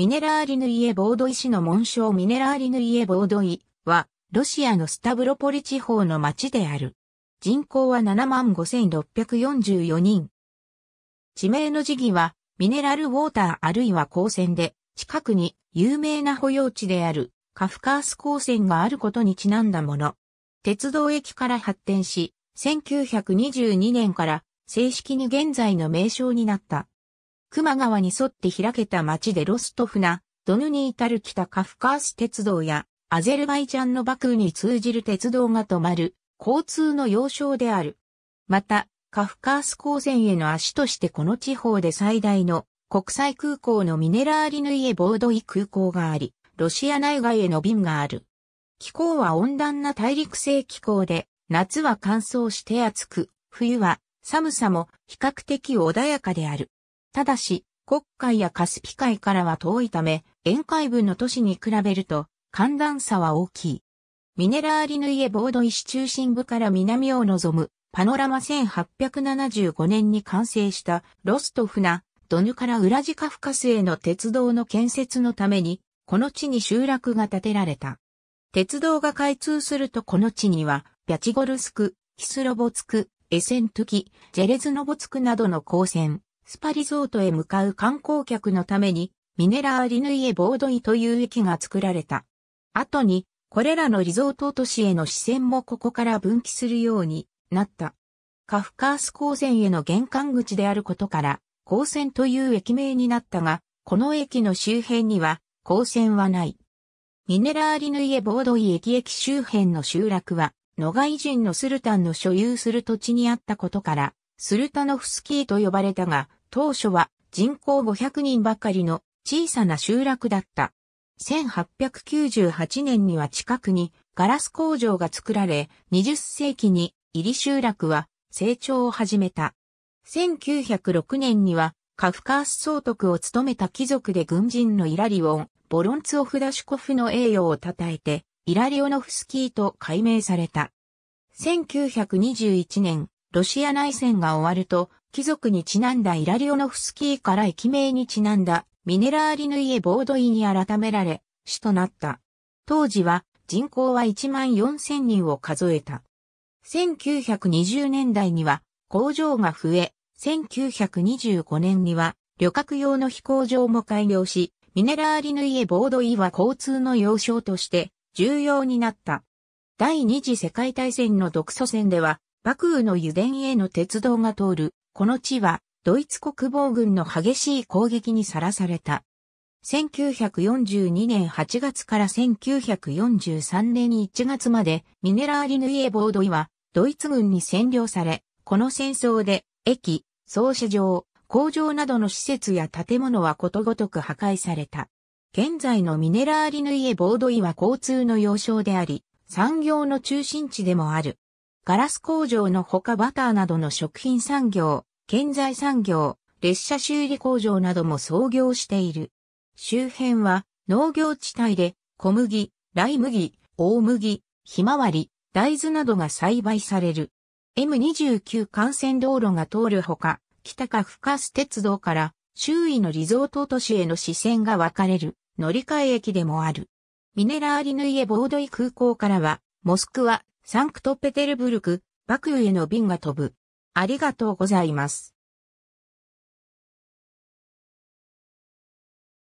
ミネラーリヌイエ・ボードイ市の紋章ミネラーリヌイエ・ボードイは、ロシアのスタブロポリ地方の町である。人口は75,644人。地名の時期は、ミネラルウォーターあるいは光線で、近くに有名な保養地であるカフカース光線があることにちなんだもの。鉄道駅から発展し、1922年から正式に現在の名称になった。熊川に沿って開けた町でロストフな、ドヌに至る北カフカース鉄道や、アゼルバイジャンのバクーに通じる鉄道が止まる、交通の要衝である。また、カフカース高専への足としてこの地方で最大の国際空港のミネラーリヌイエボードイ空港があり、ロシア内外への便がある。気候は温暖な大陸性気候で、夏は乾燥して暑く、冬は寒さも比較的穏やかである。ただし、国会やカスピ海からは遠いため、沿海部の都市に比べると寒暖差は大きい。ミネラーリヌイエボード石中心部から南を望むパノラマ1875年に完成したロストフナ、ドヌからウラジカフカスへの鉄道の建設のために、この地に集落が建てられた。鉄道が開通するとこの地には、ピャチゴルスク、ヒスロボツク、エセントキ、ジェレズノボツクなどの鉱線、スパリゾートへ向かう観光客のために、ミネラーリヌイエボードイという駅が作られた。後に、これらのリゾート都市への視線もここから分岐するようになった。カフカース高専への玄関口であることから、高専という駅名になったが、この駅の周辺には、高専はない。ミネラーリヌイエボードイ駅駅周辺の集落は、野外人のスルタンの所有する土地にあったことから、スルタノフスキーと呼ばれたが、当初は人口500人ばかりの小さな集落だった。1898年には近くにガラス工場が作られ、20世紀に入り集落は成長を始めた。1906年にはカフカース総督を務めた貴族で軍人のイラリオン、ボロンツオフダシュコフの栄誉を称えて、イラリオノフスキーと改名された。1921年、ロシア内戦が終わると、貴族にちなんだイラリオノフスキーから駅名にちなんだミネラーリヌイエボードイに改められ、市となった。当時は人口は1万4000人を数えた。1920年代には工場が増え、1925年には旅客用の飛行場も開業し、ミネラーリヌイエボードイは交通の要衝として重要になった。第二次世界大戦の独ソ戦では、幕府の油田への鉄道が通るこの地はドイツ国防軍の激しい攻撃にさらされた。1942年8月から1943年1月までミネラーリヌイエボードイはドイツ軍に占領され、この戦争で駅、総社場、工場などの施設や建物はことごとく破壊された。現在のミネラーリヌイエボードイは交通の要衝であり、産業の中心地でもある。ガラス工場のほかバターなどの食品産業、建材産業、列車修理工場なども創業している。周辺は農業地帯で小麦、ライ麦、大麦、ひまわり、大豆などが栽培される。M29 幹線道路が通るほか、北か深須鉄道から周囲のリゾート都市への視線が分かれる乗り換え駅でもある。ミネラーリヌイエボードイ空港からは、モスクワ、サンクトペテルブルク、バクユへの便が飛ぶ。ありがとうございます。